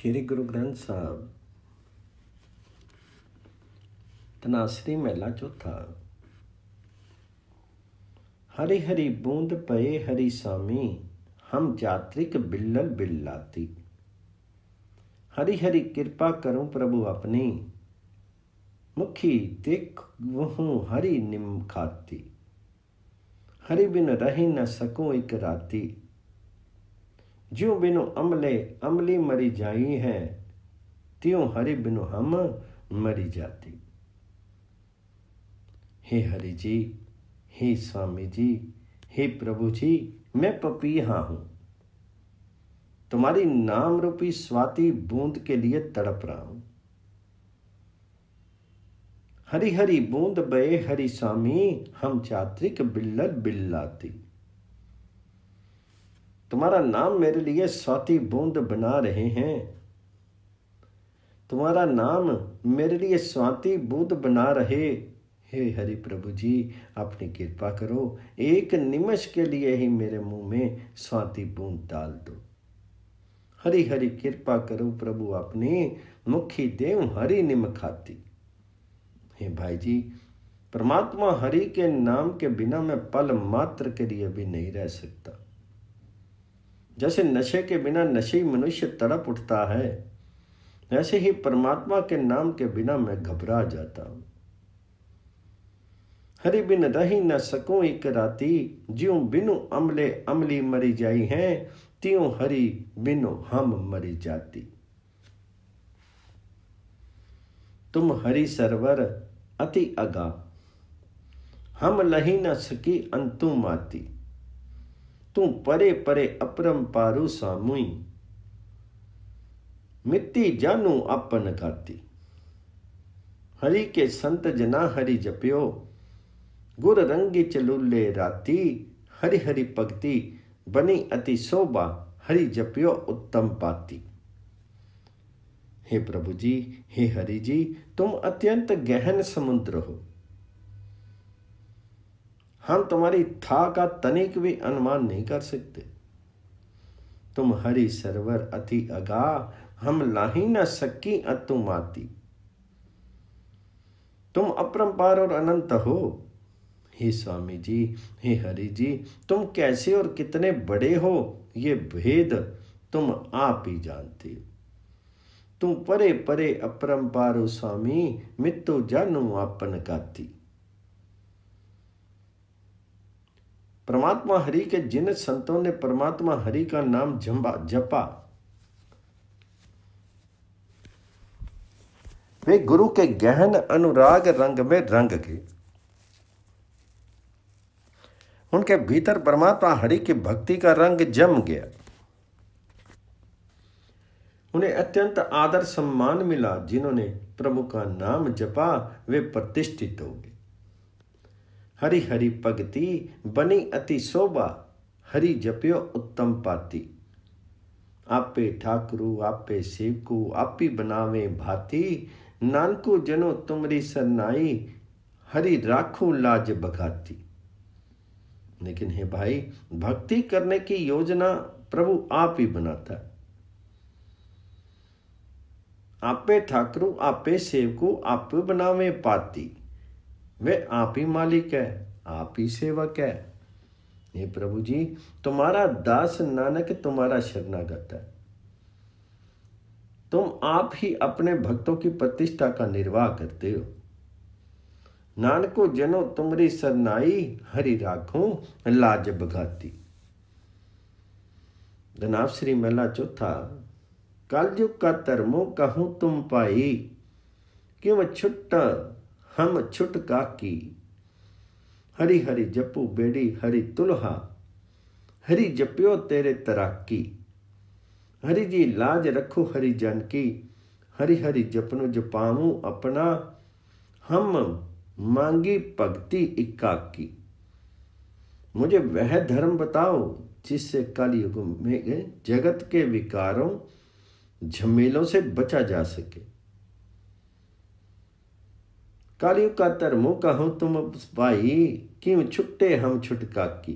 श्री गुरु ग्रंथ साहब तनासरी मेला चौथा हरी हरी बूंद पए हरी सामी हम जात्रिक बिल्लल बिल्लाती हरी हरी कृपा करूं प्रभु अपनी मुखी देख वह हरी निम खाती हरि बिन रही न सकूं एक राती ज्यो बिनु अमले अमली मरी जाई है त्यों हरि बिनु हम मरी जाती हे हरि जी हे स्वामी जी हे प्रभु जी मैं पपीहा हूं तुम्हारी नाम रूपी स्वाति बूंद के लिए तड़प रहा हूं हरी हरी बूंद बे हरि स्वामी हम चात्रिक बिल्लल बिल्लाती तुम्हारा नाम मेरे लिए स्वाति बूंद बना रहे हैं तुम्हारा नाम मेरे लिए स्वाति बूंद बना रहे हे हरि प्रभु जी अपनी कृपा करो एक निमिष के लिए ही मेरे मुंह में स्वाति बूंद डाल दो हरि हरि कृपा करो प्रभु अपने मुखी देव हरि निम खाती हे भाई जी परमात्मा हरि के नाम के बिना मैं पल मात्र के लिए भी नहीं रह सकता जैसे नशे के बिना नशे मनुष्य तड़प उठता है वैसे ही परमात्मा के नाम के बिना मैं घबरा जाता हूं हरि बिन रही न सको एक राती ज्यो बिनु अमले अमली मरी जाई है त्यों हरि बिनु हम मरी जाती तुम हरि सरवर अति अगा हम लही न सकी अंतु माती तू परे परे अपरम पारु सामु मिट्टी जानू अपन गाती हरि के संत जना हरि जप्यो गुर रंगी चलूले राती हरि हरि भक्ति बनी अति शोभा हरि जप्यो उत्तम पाती हे प्रभु जी हे हरि जी तुम अत्यंत गहन समुद्र हो हम तुम्हारी था का तनिक भी अनुमान नहीं कर सकते तुम हरि सरवर अति अगा हम लाही न सकी अतुमाती तुम अपरंपार और अनंत हो हे स्वामी जी हे हरि जी तुम कैसे और कितने बड़े हो ये भेद तुम आप ही जानते हो तुम परे परे अपरंपारो स्वामी मित्तो जानू आपन काती परमात्मा हरि के जिन संतों ने परमात्मा हरि का नाम जम्बा जपा वे गुरु के गहन अनुराग रंग में रंग गए उनके भीतर परमात्मा हरि की भक्ति का रंग जम गया उन्हें अत्यंत आदर सम्मान मिला जिन्होंने प्रभु का नाम जपा वे प्रतिष्ठित हो गए हरि हरि पगति बनी अति शोभा हरि जप्यो उत्तम पाती आपे ठाकरू आपे सेवकू ही बनावे भाती नानकू जनो तुमरी सरनाई हरि राखू लाज बघाती लेकिन हे भाई भक्ति करने की योजना प्रभु आप ही बनाता है आपे ठाकरू आपे सेवकू आप बनावे पाती वे आप ही मालिक है आप ही सेवक है ये प्रभु जी तुम्हारा दास नानक तुम्हारा शरणागत है तुम आप ही अपने भक्तों की प्रतिष्ठा का निर्वाह करते हो नानको जनो तुमरी सरनाई हरि राखो लाज बघाती जनाब श्री मेला चौथा कलयुग का धर्मो कहूं तुम पाई क्यों छुट्टा हम छुटका की हरि हरि जपू बेड़ी हरि तुलहा हरि जपियो तेरे तराकी हरि जी लाज रखो हरि जन की हरि हरि जपनो जपाऊँ अपना हम मांगी भगती इक्का की मुझे वह धर्म बताओ जिससे कलयुग में जगत के विकारों झमेलों से बचा जा सके कालियु का तरमु कहो तुम भाई क्यों छुट्टे हम छुटका की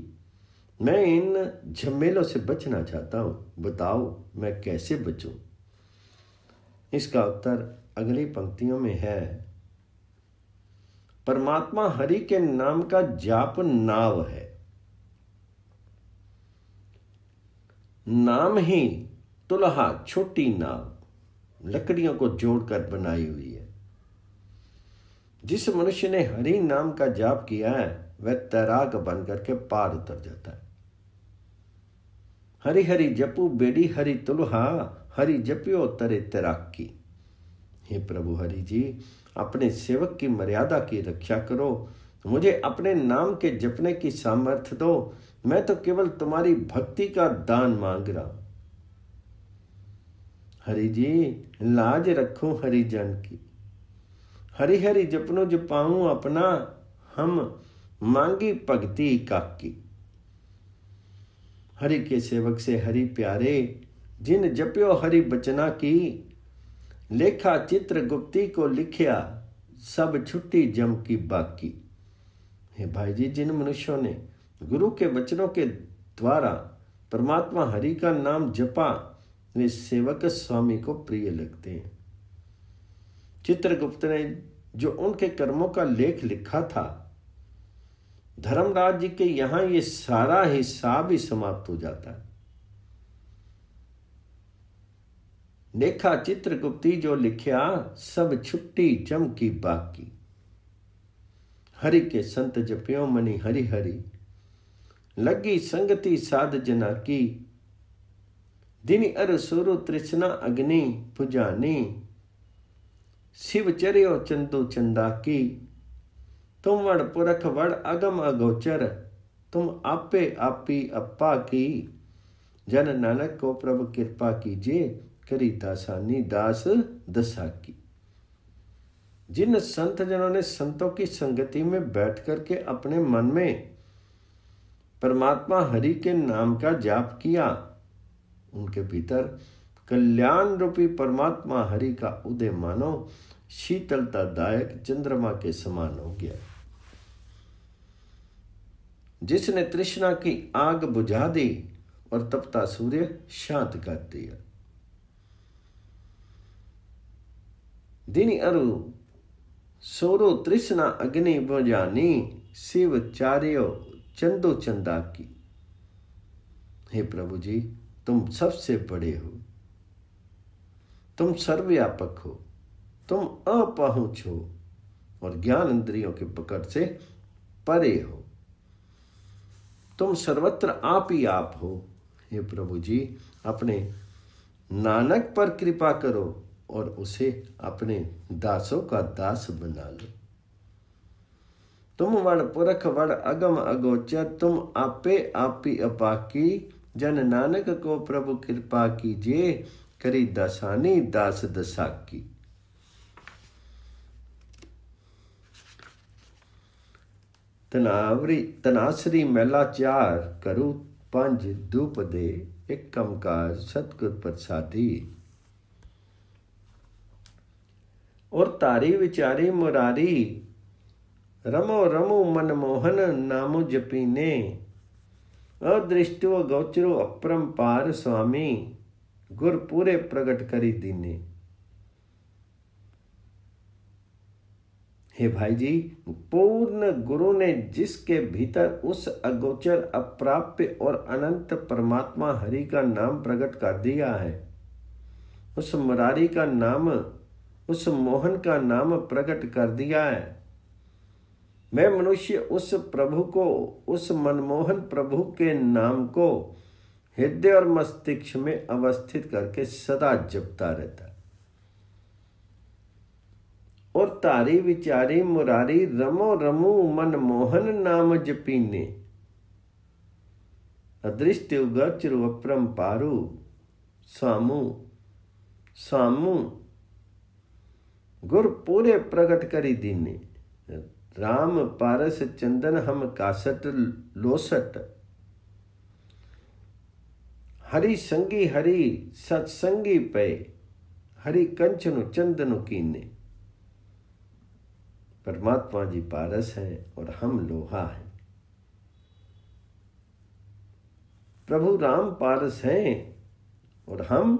मैं इन झमेलों से बचना चाहता हूं बताओ मैं कैसे बचू इसका उत्तर अगली पंक्तियों में है परमात्मा हरि के नाम का जाप नाव है नाम ही तुलहा छोटी नाव लकड़ियों को जोड़कर बनाई हुई जिस मनुष्य ने हरि नाम का जाप किया है वह तैराक बन करके पार उतर जाता है हरि हरि जपू बेड़ी हरि तुलहा हरि जपियो तरे तैराक की हे प्रभु हरि जी अपने सेवक की मर्यादा की रक्षा करो मुझे अपने नाम के जपने की सामर्थ्य दो मैं तो केवल तुम्हारी भक्ति का दान मांग रहा हूं हरि जी लाज रखो हरिजन की हरि हरि जपनो जपाऊं अपना हम मांगी भक्ति काकी हरि के सेवक से हरि प्यारे जिन जप्यो हरि बचना की लेखा चित्र गुप्ती को लिखिया सब छुट्टी जम की बाकी हे भाई जी जिन मनुष्यों ने गुरु के वचनों के द्वारा परमात्मा हरि का नाम जपा वे सेवक स्वामी को प्रिय लगते हैं चित्रगुप्त ने जो उनके कर्मों का लेख लिखा था धर्मराज जी के यहां ये सारा हिसाब ही समाप्त हो जाता है देखा चित्रगुप्ती जो लिखिया सब छुट्टी चमकी बाकी हरि के संत जप्यो मनी हरि हरि लगी संगति साध जना की दिन अर सुरु तृष्णा अग्नि पुजानी शिव चर्यो चंदु चंदा की तुम वड़ पुरख वड़ अगम अगोचर तुम आपे आपी अपा की जन नानक को प्रभु कृपा कीजिए करी दासानी दास दशा की जिन संत जनों ने संतों की संगति में बैठ करके अपने मन में परमात्मा हरि के नाम का जाप किया उनके भीतर कल्याण रूपी परमात्मा हरि का उदय मानो शीतलता दायक चंद्रमा के समान हो गया जिसने तृष्णा की आग बुझा दी और तपता सूर्य शांत कर दिया दिन अरु सोरो तृष्णा अग्नि बुझानी शिव चार्यो चंदो चंदा की हे प्रभु जी तुम सबसे बड़े हो तुम सर्वव्यापक हो तुम अपहुंच हो और ज्ञान इंद्रियों के पकड़ से परे हो तुम सर्वत्र आप ही आप हो हे प्रभु जी अपने नानक पर कृपा करो और उसे अपने दासों का दास बना लो तुम वण पुरख वण अगम अगोचर तुम आपे आपी अपाकी जन नानक को प्रभु कृपा कीजिए ਕਰੀ ਦਸਾਨੀ ਦਸ ਦਸਾਕੀ ਤਨਾਵਰੀ ਤਨਾਸਰੀ ਮਹਿਲਾ ਚਾਰ ਕਰੂ ਪੰਜ ਦੂਪ ਦੇ ਇੱਕ ਕੰਮਕਾਰ ਸਤਗੁਰ ਪ੍ਰਸਾਦੀ ਔਰ ਤਾਰੀ ਵਿਚਾਰੀ ਮੁਰਾਰੀ ਰਮੋ ਰਮੋ ਮਨ ਮੋਹਨ ਨਾਮੁ ਜਪੀਨੇ ਅਦ੍ਰਿਸ਼ਟੋ ਗੋਚਰੋ ਅਪਰੰਪਾਰ ਸੁਆਮੀ गुर पूरे प्रकट करी दीने हे भाई जी पूर्ण गुरु ने जिसके भीतर उस अगोचर अप्राप्य और अनंत परमात्मा हरि का नाम प्रकट कर दिया है उस मरारी का नाम उस मोहन का नाम प्रकट कर दिया है मैं मनुष्य उस प्रभु को उस मनमोहन प्रभु के नाम को हृदय और मस्तिष्क में अवस्थित करके सदा जपता रहता और तारी विचारी मुरारी रमो रमू मन मोहन नाम जपीने अदृष्ट गचर वप्रम पारू स्वामू स्वामू गुर पूरे प्रकट करी दीने राम पारस चंदन हम कासट लोसट हरि संगी हरि सत्संगी पे हरि कंचन चंदन कीने परमात्मा जी पारस हैं और हम लोहा हैं प्रभु राम पारस हैं और हम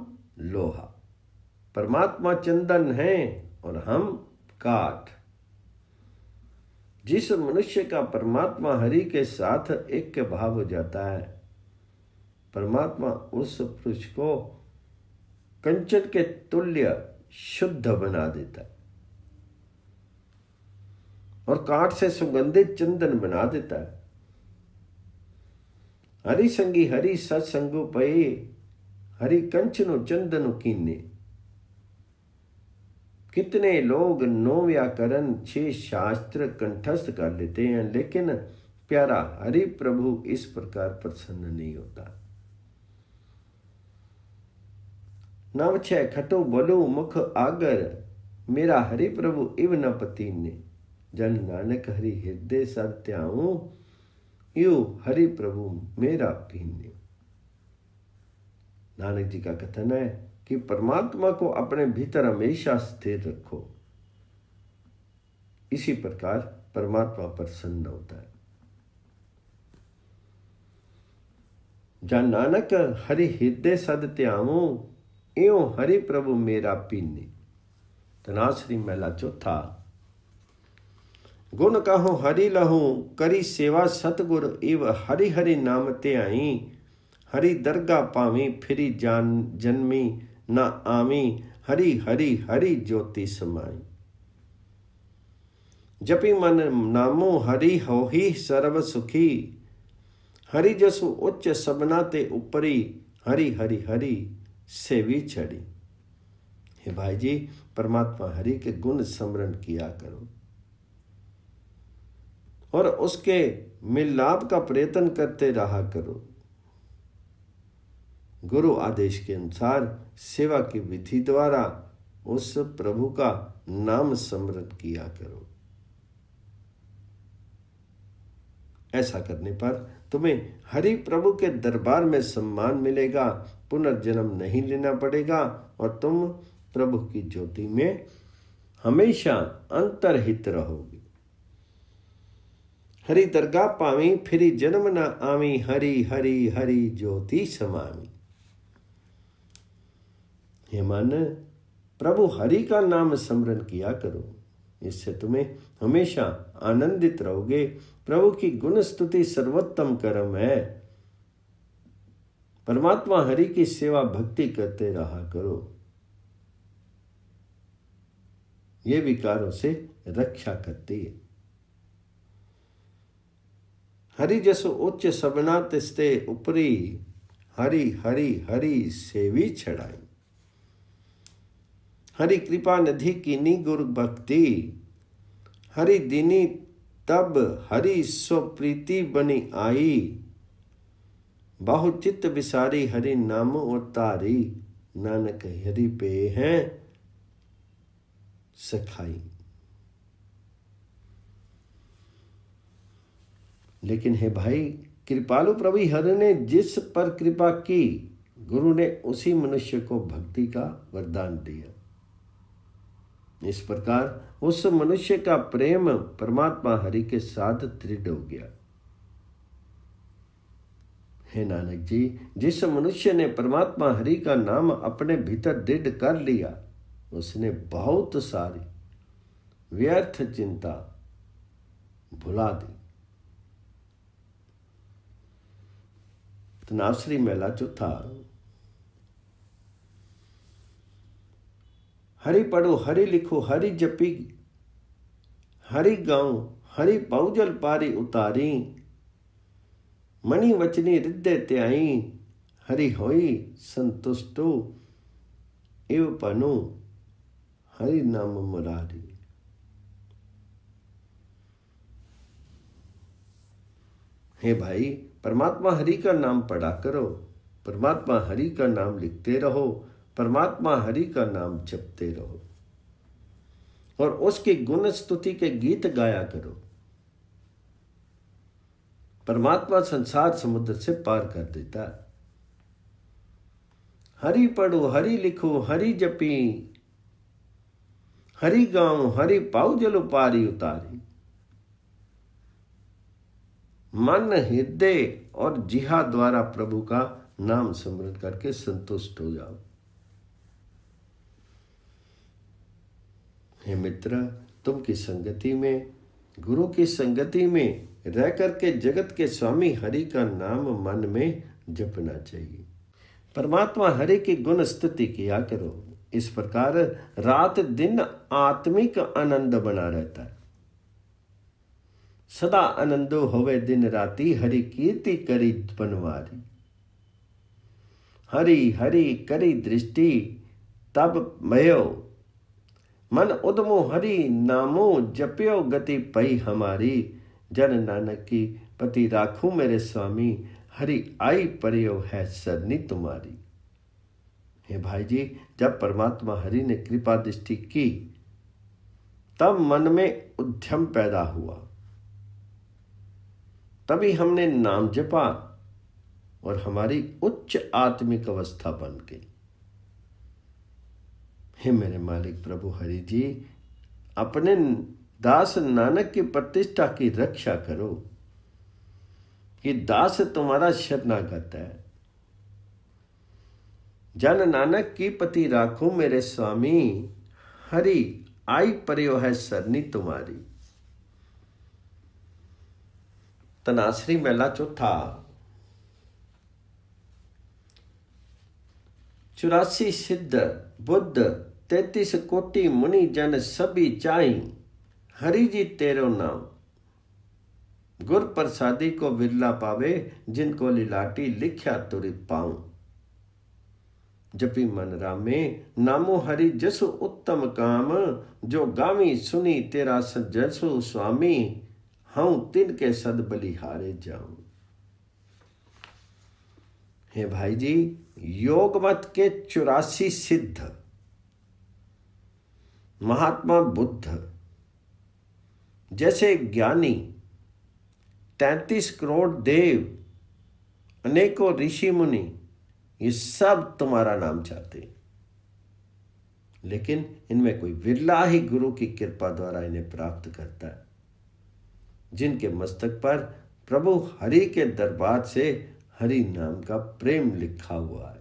लोहा परमात्मा चंदन हैं और हम काठ जिस मनुष्य का परमात्मा हरि के साथ एक के भाव हो जाता है परमात्मा उस पुरुष को कंचन के तुल्य शुद्ध बना देता है और काट से सुगंधित चंदन बना देता है हरि संगी हरि सत्संग हरि कंचनो चंदन कीने कितने लोग नौ व्याकरण छह शास्त्र कंठस्थ कर लेते हैं लेकिन प्यारा हरि प्रभु इस प्रकार प्रसन्न नहीं होता नव छह खटो भलो मुख आगर मेरा हरि प्रभु इव न ने जन नानक हरि हृदय सद त्याऊं यो हरि प्रभु मेरा पीने नानक जी का कथन है कि परमात्मा को अपने भीतर हमेशा स्थिर रखो इसी प्रकार परमात्मा प्रसन्न होता है जन नानक हरि हृदय सद त्याऊं ਇਉਂ ਹਰੇ ਪ੍ਰਭੂ ਮੇਰਾ ਪੀਨੇ ਤਨਾਸਰੀ ਮਹਿਲਾ ਚੌਥਾ ਗੁਣ ਕਹੋ ਹਰੀ ਲਹੂ ਕਰੀ ਸੇਵਾ ਸਤਗੁਰ ਇਵ ਹਰੀ ਹਰੀ ਨਾਮ ਧਿਆਈ ਹਰੀ ਦਰਗਾ ਪਾਵੀ ਫਿਰੀ ਜਾਨ ਜਨਮੀ ਨਾ ਆਵੀ ਹਰੀ ਹਰੀ ਹਰੀ ਜੋਤੀ ਸਮਾਈ ਜਪੀ ਮਨ ਨਾਮੋ ਹਰੀ ਹੋਹੀ ਸਰਬ ਸੁਖੀ ਹਰੀ ਜਸੁ ਉੱਚ ਸਬਨਾ ਤੇ ਉਪਰੀ ਹਰੀ ਹਰੀ ਹਰੀ सेवी चढ़ी हे भाई जी परमात्मा हरि के गुण स्मरण किया करो और उसके मिलाप का प्रयत्न करते रहा करो गुरु आदेश के अनुसार सेवा की विधि द्वारा उस प्रभु का नाम स्मरण किया करो ऐसा करने पर तुम्हें हरि प्रभु के दरबार में सम्मान मिलेगा पुनर्जन्म नहीं लेना पड़ेगा और तुम प्रभु की ज्योति में हमेशा अंतरहित रहोगे हरि दरगाह पावी फिरी जन्म न आवी हरि हरि हरि ज्योति समावी हे मन प्रभु हरि का नाम स्मरण किया करो इससे तुम्हें हमेशा आनंदित रहोगे प्रभु की गुण स्तुति सर्वोत्तम कर्म है परमात्मा हरि की सेवा भक्ति करते रहा करो ये विकारों से रक्षा करती है हरि जसो उच्च सबना स्ते ऊपरी हरि हरि हरि सेवी छड़ाई हरि कृपा निधि कीनी गुरु भक्ति हरि दिनी तब हरि स्वप्रीति बनी आई चित्त विसारी हरि नाम और तारी नानक हरि पे हैं सखाई लेकिन हे भाई कृपालु प्रभु हरि ने जिस पर कृपा की गुरु ने उसी मनुष्य को भक्ति का वरदान दिया इस प्रकार उस मनुष्य का प्रेम परमात्मा हरि के साथ दृढ़ हो गया हे नानक जी जिस मनुष्य ने परमात्मा हरि का नाम अपने भीतर दृढ़ कर लिया उसने बहुत सारी व्यर्थ चिंता भुला दी तनाश्री मेला चौथा हरि पढ़ो हरि लिखो हरि जपी हरि गाऊ हरि पौजल पारी उतारी मणि वचने हृदय त्याई हरि होई संतुष्टो एव पनो हरि नाम मुरारी हे भाई परमात्मा हरि का नाम पढ़ा करो परमात्मा हरि का नाम लिखते रहो परमात्मा हरि का नाम जपते रहो और उसके गुण स्तुति के गीत गाया करो परमात्मा संसार समुद्र से पार कर देता है हरी पढ़ो हरी लिखो हरी जपी हरी गाओ हरी पाऊ जलो पारी उतारी मन हृदय और जिहा द्वारा प्रभु का नाम स्मरण करके संतुष्ट हो जाओ हे मित्र तुम की संगति में गुरु की संगति में रह करके जगत के स्वामी हरि का नाम मन में जपना चाहिए परमात्मा हरि की गुण स्तुति किया करो इस प्रकार रात दिन आत्मिक आनंद बना रहता है सदा आनंदो होवे दिन राति हरि कीर्ति करी बनवारी हरि हरि करी दृष्टि तब मयो मन उदमो हरि नामो जप्यो गति पई हमारी जन नानक की पति राखू मेरे स्वामी हरि आई परियो है सरनी तुम्हारी हे भाई जी जब परमात्मा हरि ने कृपा दृष्टि की तब मन में उद्यम पैदा हुआ तभी हमने नाम जपा और हमारी उच्च आत्मिक अवस्था बन गई हे मेरे मालिक प्रभु हरि जी अपने दास नानक की प्रतिष्ठा की रक्षा करो कि दास तुम्हारा शरणागत है जन नानक की पति राखू मेरे स्वामी हरि आई परियो है सरनी तुम्हारी तनासरी मेला चौथा चौरासी सिद्ध बुद्ध तैतीस कोटि मुनि जन सभी चाई हरी जी तेरो नाम गुर प्रसादी को बिरला पावे जिनको लिलाटी लिखा तुरी पाऊं जपी मन रामे नामो हरि जसु उत्तम काम जो गामी सुनी तेरा सजसु स्वामी हऊ तिन के सद बलिहारे जाऊं हे भाई जी योग मत के चौरासी सिद्ध महात्मा बुद्ध जैसे ज्ञानी तैंतीस करोड़ देव अनेकों ऋषि मुनि ये सब तुम्हारा नाम चाहते हैं लेकिन इनमें कोई विरला ही गुरु की कृपा द्वारा इन्हें प्राप्त करता है जिनके मस्तक पर प्रभु हरि के दरबार से हरि नाम का प्रेम लिखा हुआ है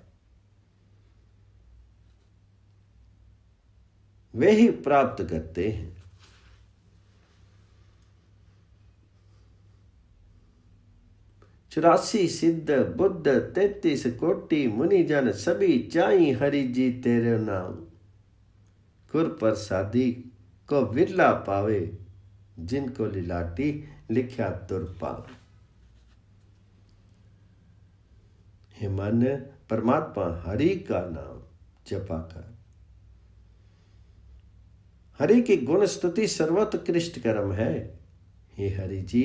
वे ही प्राप्त करते हैं चौरासी सिद्ध बुद्ध तैतीस कोटि मुनिजन सभी चाई हरि जी तेरे नाम कुर प्रसादी को विरला पावे जिनको लिलाटी लिखा तुर पावे हिमन परमात्मा हरि का नाम जपा कर हरि की गुण स्तुति सर्वोत्कृष्ट कर्म है हे हरि जी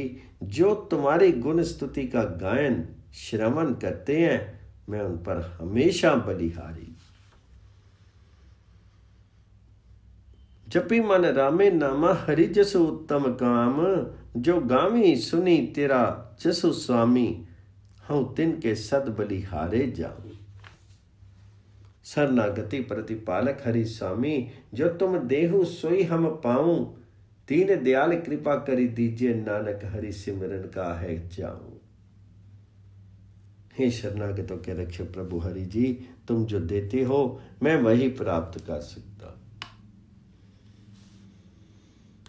जो तुम्हारी गुण स्तुति का गायन श्रवण करते हैं मैं उन पर हमेशा बलिहारी जपी मन रामे नामा हरि जसु उत्तम काम जो गामी सुनी तेरा जसु स्वामी हूं तिन के सद बलिहारे जाऊं सरनागति प्रतिपालक हरि स्वामी जो तुम देहु सोई हम पाऊं तीन दयाल कृपा करी दीजिए नानक हरि सिमरन का है जाऊं हे शरणागतों के रक्षक प्रभु हरि जी तुम जो देते हो मैं वही प्राप्त कर सकता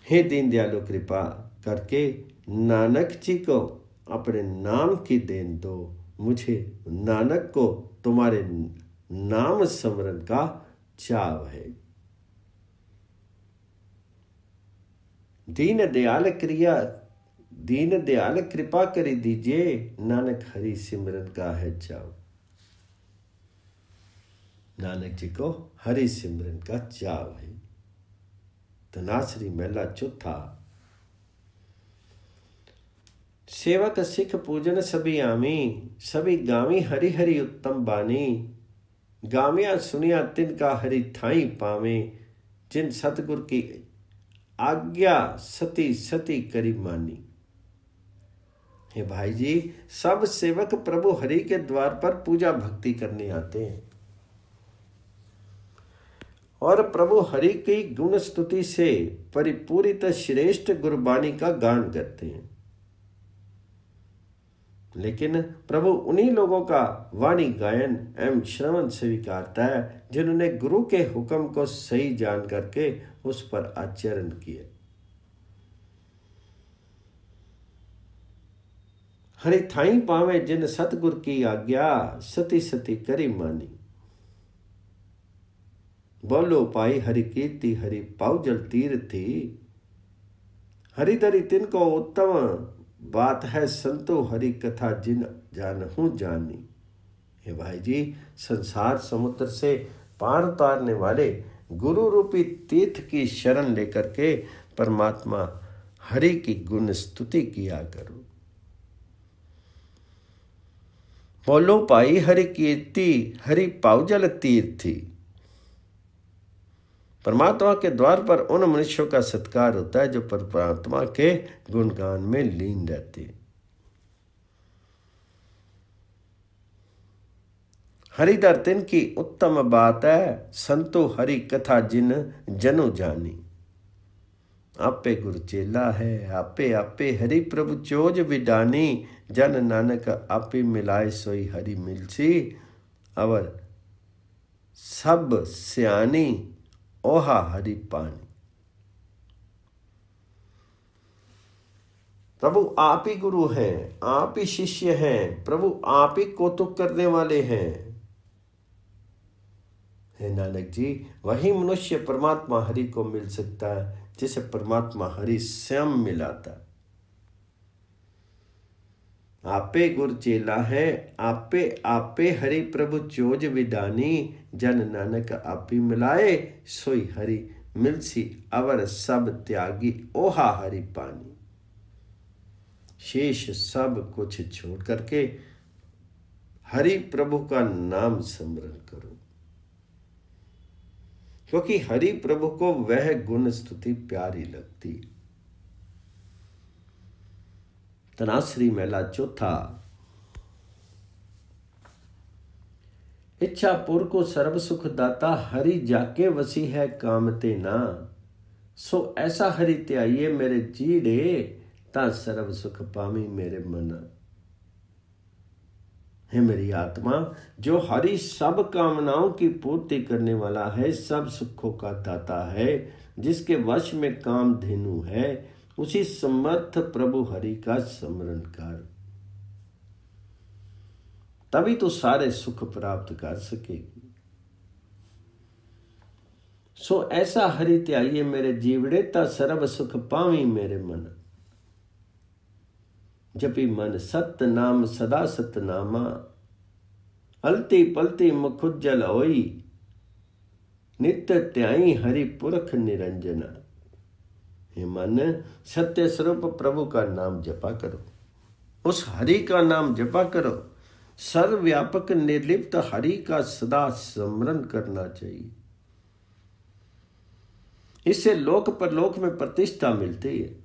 हे दीन दयालो कृपा करके नानक जी को अपने नाम की देन दो मुझे नानक को तुम्हारे नाम स्मरण का चाव है दीन दयाल क्रिया दीन दयाल कृपा करी दीजिए नानक हरि सिमरन गाहे जाओ नानक जी को हरि सिमरन का चाव है धनाश्री मेला चौथा सेवक सिख पूजन सभी आमी सभी गावी हरि हरि उत्तम बानी गामिया सुनिया तिन का हरि थाई पावे जिन सतगुर की आज्ञा सती सती करी मानी हे भाई जी सब सेवक प्रभु हरि के द्वार पर पूजा भक्ति करने आते हैं और प्रभु हरि की गुण स्तुति से परिपूरित श्रेष्ठ गुरबाणी का गान करते हैं लेकिन प्रभु उन्हीं लोगों का वाणी गायन एवं श्रवण स्वीकारता है जिन्होंने गुरु के हुक्म को सही जान करके उस पर आचरण किए हरि थाई पावे जिन सतगुर की आज्ञा सती सती करी मानी बोलो पाई हरि कीर्ति हरि पाउजल तीर्थ हरिधरी तिनको उत्तम बात है संतो हरि कथा जिन जान हूं जानी हे भाई जी संसार समुद्र से पार उतारने वाले गुरु रूपी तीर्थ की शरण लेकर के परमात्मा हरि की गुण स्तुति किया करो बोलो पाई हरि कीर्ति हरि पाउजल तीर्थी परमात्मा के द्वार पर उन मनुष्यों का सत्कार होता है जो परमात्मा के गुणगान में लीन रहते हैं हरिदर तिन की उत्तम बात है संतो हरि कथा जिन जनो जानी आपे गुरु चेला है आपे आपे हरि प्रभु चोज विडानी जन नानक आपे मिलाए सोई हरि मिलसी अवर सब सियानी ओहा हरि पानी प्रभु आप ही गुरु हैं आप ही शिष्य हैं प्रभु आप ही कौतुक करने वाले हैं हे नानक जी वही मनुष्य परमात्मा हरि को मिल सकता है जिसे परमात्मा हरि स्वयं मिलाता है आपे गुर चेला है आपे आपे हरि प्रभु चोज विदानी जन नानक आपी मिलाए सोई हरि मिलसी अवर सब त्यागी ओहा हरि पानी शेष सब कुछ छोड़ करके हरि प्रभु का नाम स्मरण करो क्योंकि हरि प्रभु को वह गुण स्तुति प्यारी लगती तनासरी मेला चौथा इच्छापुर को सर्व सुख दाता हरि जाके वसी है ते ना सो ऐसा हरि त्याइए मेरे जीड़े ता सर्व सुख पामी मेरे मन है मेरी आत्मा जो हरि सब कामनाओं की पूर्ति करने वाला है सब सुखों का दाता है जिसके वश में काम धेनु है उसी समर्थ प्रभु हरि का स्मरण कर तभी तो सारे सुख प्राप्त कर सकेगी सो ऐसा हरि त्याइए मेरे जीवड़े ता सर्व सुख पावी मेरे मन जपी मन सत्य नाम सदा सतनामा अलती पलती मुखुजल होई नित्य त्याई हरि पुरख निरंजना हे मन सत्य स्वरूप प्रभु का नाम जपा करो उस हरि का नाम जपा करो सर्वव्यापक निर्लिप्त हरि का सदा स्मरण करना चाहिए इससे लोक परलोक में प्रतिष्ठा मिलती है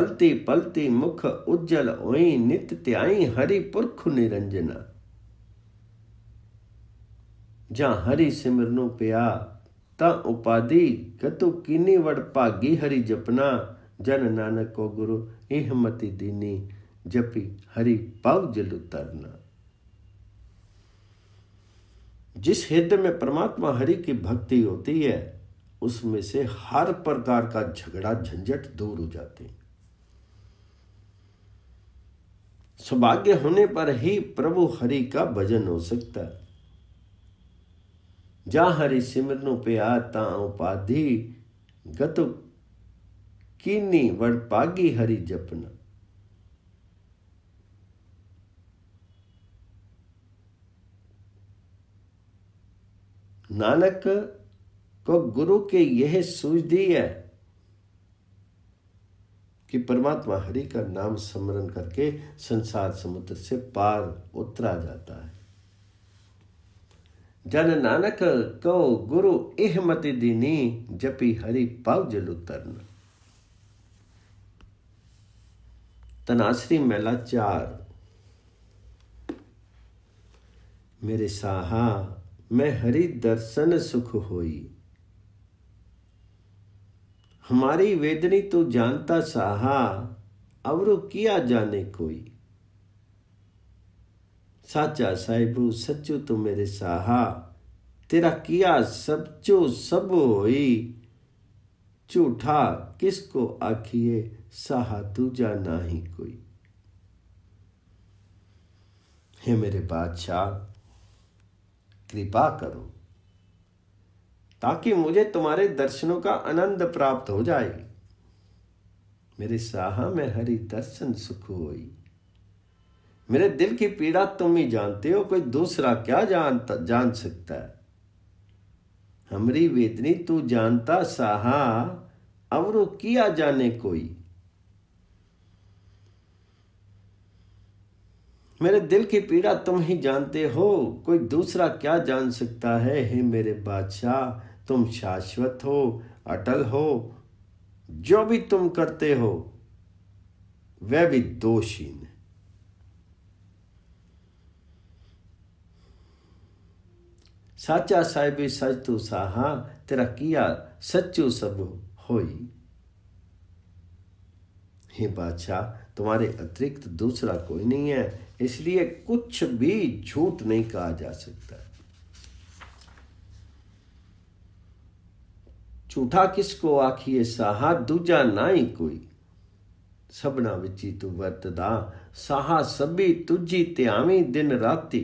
अलती पलती मुख उज्जल ओई नित्य त्याई हरि पुरख निरंजना जहां हरि सिमरनु प्या ਤਾਂ ਉਪਾਦੀ ਕਤੁ ਕਿਨੀ ਵੜ ਭਾਗੀ ਹਰੀ ਜਪਨਾ ਜਨ ਨਾਨਕ ਕੋ ਗੁਰੂ ਇਹ ਮਤੀ ਦੀਨੀ ਜਪੀ ਹਰੀ ਪਾਉ ਜਲ ਉਤਰਨਾ जिस हित में परमात्मा हरि की भक्ति होती है उसमें से हर प्रकार का झगड़ा झंझट दूर हो जाते सौभाग्य होने पर ही प्रभु हरि का भजन हो सकता है जा हरि सिमरनु प्या ता उपाधि गत कीनी वड़ पागी हरि जपना नानक को गुरु के यह सूझ दी है कि परमात्मा हरि का नाम स्मरण करके संसार समुद्र से पार उतरा जाता है जन नानक को गुरु इह मति दीनी जपी हरि पाव लुतरन तनासरी मेला चार मेरे साहा मैं हरि दर्शन सुख होई हमारी वेदनी तू तो जानता साहा अवरु किया जाने कोई साचा साहिबू सचो तू तो मेरे साहा तेरा किया सब चो सब होई झूठा किसको आखिए साहा तुझा ना ही कोई हे मेरे बादशाह कृपा करो ताकि मुझे तुम्हारे दर्शनों का आनंद प्राप्त हो जाए मेरे साहा में हरी दर्शन सुख होई मेरे दिल की पीड़ा तुम ही जानते हो कोई दूसरा क्या जानता जान सकता है हमारी वेदनी तू जानता साहा अवरो किया जाने कोई मेरे दिल की पीड़ा तुम ही जानते हो कोई दूसरा क्या जान सकता है हे मेरे बादशाह तुम शाश्वत हो अटल हो जो भी तुम करते हो वह भी दोषहीन साचा ਸਾਹਿਬੇ सच तू ਸਾਹਾ तेरा किया सच्चो सब हो बादशाह तुम्हारे अतिरिक्त दूसरा कोई नहीं है इसलिए कुछ भी झूठ नहीं कहा जा सकता झूठा किसको आखिए साहा दूजा ना ही कोई सबना विची तू वरतदा साहा सभी तुझी त्यावी दिन राती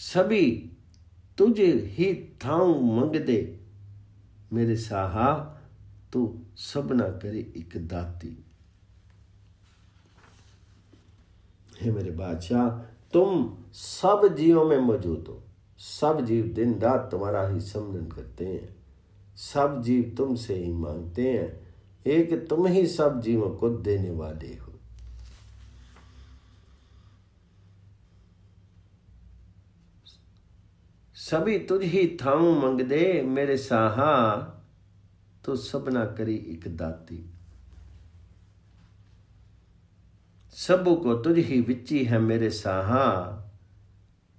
सभी तुझे ही थाऊ दे मेरे साहा तू सबना करे एक दाती हे मेरे बादशाह तुम सब जीवों में मौजूद हो सब जीव दिन रात तुम्हारा ही समरण करते हैं सब जीव तुमसे ही मांगते हैं एक तुम ही सब जीवों को देने वाले हो ਸਭੀ ਤੁਝ ਹੀ ਥਾਉ ਮੰਗਦੇ ਮੇਰੇ ਸਾਹਾ ਤੋ ਸਭਨਾ ਕਰੀ ਇੱਕ ਦਾਤੀ ਸਭੂ ਕੋ ਤੁਝ ਹੀ ਵਿੱਚੀ ਹੈ ਮੇਰੇ ਸਾਹਾ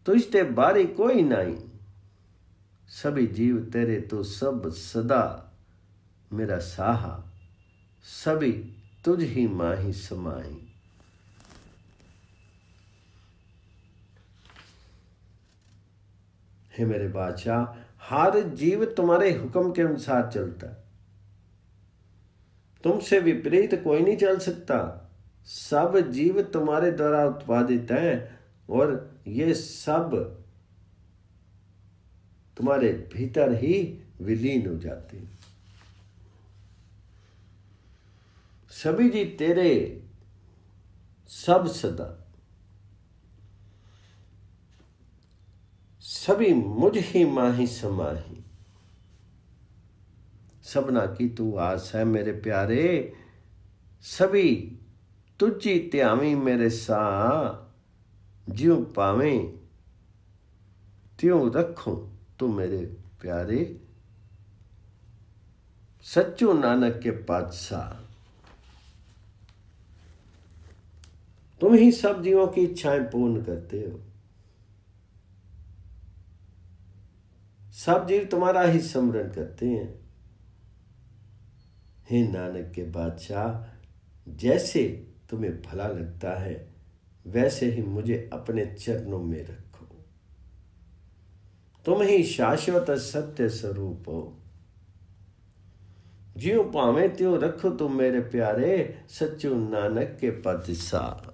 ਤੁਝ ਤੇ ਬਾਰੇ ਕੋਈ ਨਹੀਂ ਸਭੀ ਜੀਵ ਤੇਰੇ ਤੋਂ ਸਭ ਸਦਾ ਮੇਰਾ ਸਾਹਾ ਸਭੀ ਤੁਝ ਹੀ ਮਾਹੀ ਸਮਾਈ हे मेरे बादशाह हर जीव तुम्हारे हुक्म के अनुसार चलता तुमसे विपरीत कोई नहीं चल सकता सब जीव तुम्हारे द्वारा उत्पादित हैं और ये सब तुम्हारे भीतर ही विलीन हो जाते हैं सभी जी तेरे सब सदा सभी मुझ ही माही समाही सबना की तू आस है मेरे प्यारे सभी तुझी त्यावी मेरे सा ज्यो पावे त्यों रखो तू मेरे प्यारे सच्चो नानक के पातशाह तुम ही सब जीवों की इच्छाएं पूर्ण करते हो सब जीव तुम्हारा ही स्मरण करते हैं हे नानक के बादशाह जैसे तुम्हें भला लगता है वैसे ही मुझे अपने चरणों में रखो तुम ही शाश्वत सत्य स्वरूप हो जीव पावे त्यो रखो तुम मेरे प्यारे सच्चू नानक के पद सा